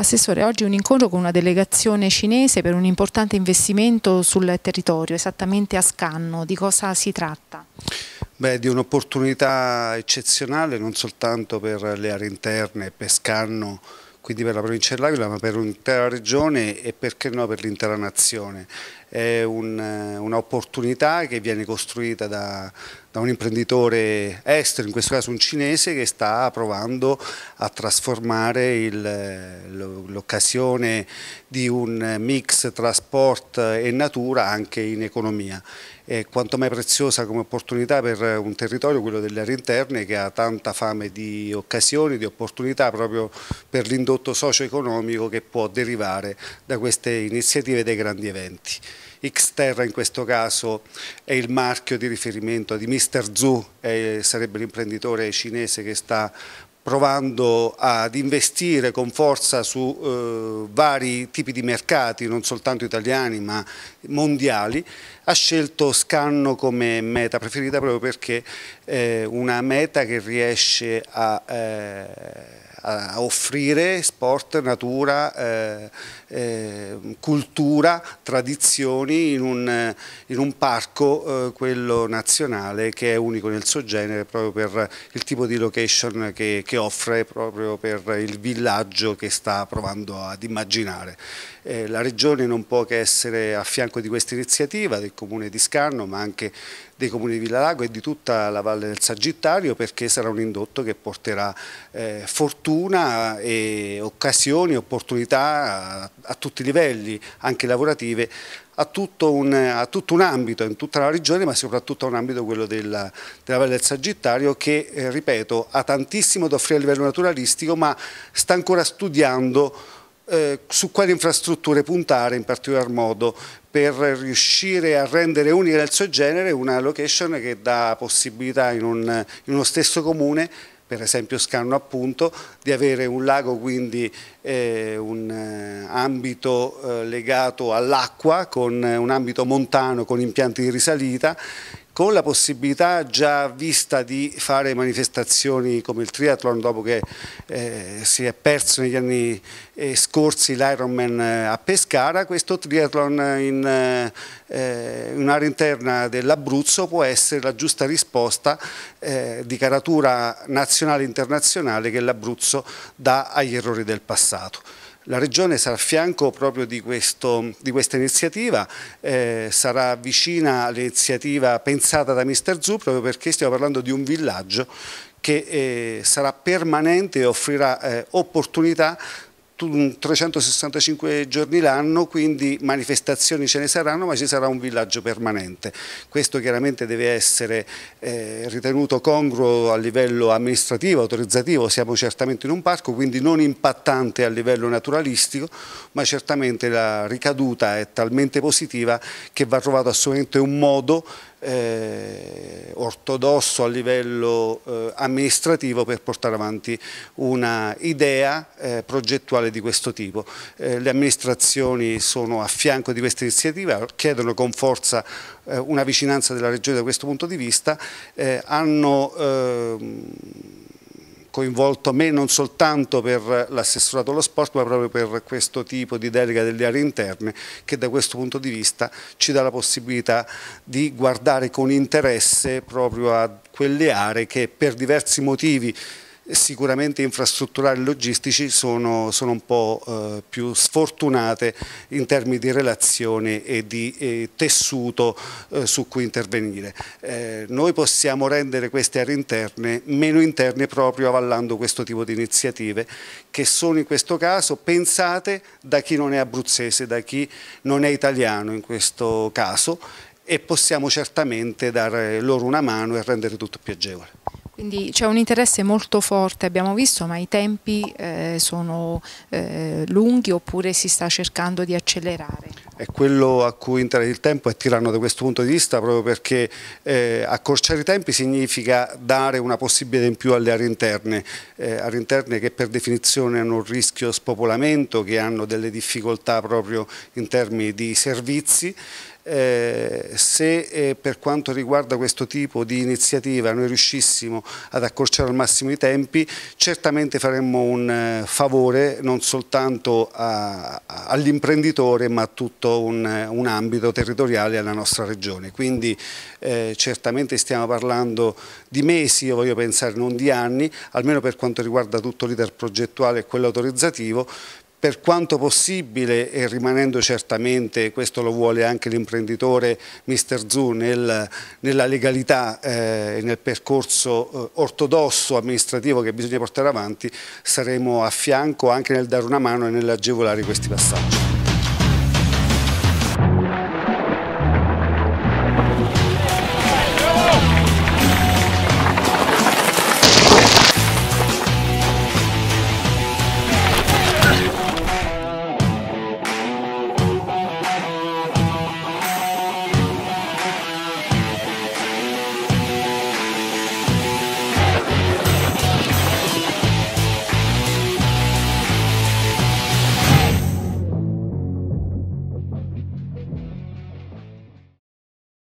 Assessore, oggi un incontro con una delegazione cinese per un importante investimento sul territorio, esattamente a Scanno, di cosa si tratta? Beh, di un'opportunità eccezionale non soltanto per le aree interne, per Scanno, quindi per la provincia dell'Aquila, ma per l'intera regione e perché no per l'intera nazione è eh, un'opportunità che viene costruita da, da, un imprenditore estero, in questo caso un cinese, che sta provando a trasformare eh, l'occasione di un mix tra sport e natura anche in economia. È quanto mai preziosa come opportunità per un territorio, quello delle aree interne, che ha tanta fame di occasioni, di opportunità proprio per l'indotto socio-economico che può derivare da queste iniziative dei grandi eventi. Xterra in questo caso è il marchio di riferimento di Mr. Zhu, eh, sarebbe l'imprenditore cinese che sta provando ad investire con forza su eh, vari tipi di mercati, non soltanto italiani ma mondiali, ha scelto Scanno come meta preferita proprio perché è una meta che riesce a, eh, a offrire sport, natura, eh, eh cultura, tradizioni in un, in un parco, eh, quello nazionale, che è unico nel suo genere proprio per il tipo di location che che offre proprio per il villaggio che sta provando ad immaginare. Eh, la Regione non può che essere a fianco di questa iniziativa del Comune di Scarno ma anche dei Comuni di Villalago e di tutta la Valle del Sagittario perché sarà un indotto che porterà eh, fortuna e occasioni, opportunità a, a tutti i livelli, anche lavorative, a tutto, un, a tutto un, ambito, in tutta la regione, ma soprattutto a un ambito, quello della, della Valle del Sagittario, che, eh, ripeto, ha tantissimo da offrire a livello naturalistico, ma sta ancora studiando eh, su quali infrastrutture puntare in particolar modo per riuscire a rendere unica nel suo genere una location che dà possibilità in, un, in uno stesso comune per esempio Scanno appunto, di avere un lago quindi eh, un eh, ambito eh, legato all'acqua, con eh, un ambito montano con impianti di risalita con la possibilità già vista di fare manifestazioni come il triathlon dopo che eh, si è perso negli anni eh, scorsi l'Ironman eh, a Pescara, questo triathlon in eh, un'area interna dell'Abruzzo può essere la giusta risposta eh, di caratura nazionale e internazionale che l'Abruzzo dà agli errori del passato. La Regione sarà a fianco proprio di, questo, di questa iniziativa, eh, sarà vicina all'iniziativa pensata da Mister Zu proprio perché stiamo parlando di un villaggio che eh, sarà permanente e offrirà eh, opportunità 365 giorni l'anno, quindi manifestazioni ce ne saranno, ma ci sarà un villaggio permanente. Questo chiaramente deve essere eh, ritenuto congruo a livello amministrativo, autorizzativo, siamo certamente in un parco, quindi non impattante a livello naturalistico, ma certamente la ricaduta è talmente positiva che va trovato assolutamente un modo eh, ortodosso a livello eh, amministrativo per portare avanti una idea eh, progettuale di questo tipo. Eh, le amministrazioni sono a fianco di questa iniziativa, chiedono con forza eh, una vicinanza della Regione da questo punto di vista, eh, hanno ehm, coinvolto me non soltanto per l'assessorato allo sport ma proprio per questo tipo di delega delle aree interne che da questo punto di vista ci dà la possibilità di guardare con interesse proprio a quelle aree che per diversi motivi sicuramente infrastrutturali e logistici sono, sono un po' eh, più sfortunate in termini di relazione e di eh, tessuto eh, su cui intervenire. Eh, noi possiamo rendere queste aree interne meno interne proprio avallando questo tipo di iniziative che sono in questo caso pensate da chi non è abruzzese, da chi non è italiano in questo caso e possiamo certamente dare loro una mano e rendere tutto più agevole. Quindi c'è un interesse molto forte, abbiamo visto, ma i tempi eh, sono eh, lunghi oppure si sta cercando di accelerare? È quello a cui interessa il tempo è tiranno da questo punto di vista proprio perché eh, accorciare i tempi significa dare una possibilità in più alle aree interne, eh, aree interne che per definizione hanno un rischio spopolamento, che hanno delle difficoltà proprio in termini di servizi eh, se eh, per quanto riguarda questo tipo di iniziativa noi riuscissimo ad accorciare al massimo i tempi, certamente faremmo un eh, favore non soltanto all'imprenditore ma a tutto un, un, ambito territoriale alla nostra regione. Quindi eh, certamente stiamo parlando di mesi, io voglio pensare non di anni, almeno per quanto riguarda tutto l'iter progettuale e quello autorizzativo, per quanto possibile e rimanendo certamente, questo lo vuole anche l'imprenditore Mr. Zu nel, nella legalità eh, e eh, nel percorso eh, ortodosso amministrativo che bisogna portare avanti, saremo a fianco anche nel dare una mano e nell'agevolare questi passaggi.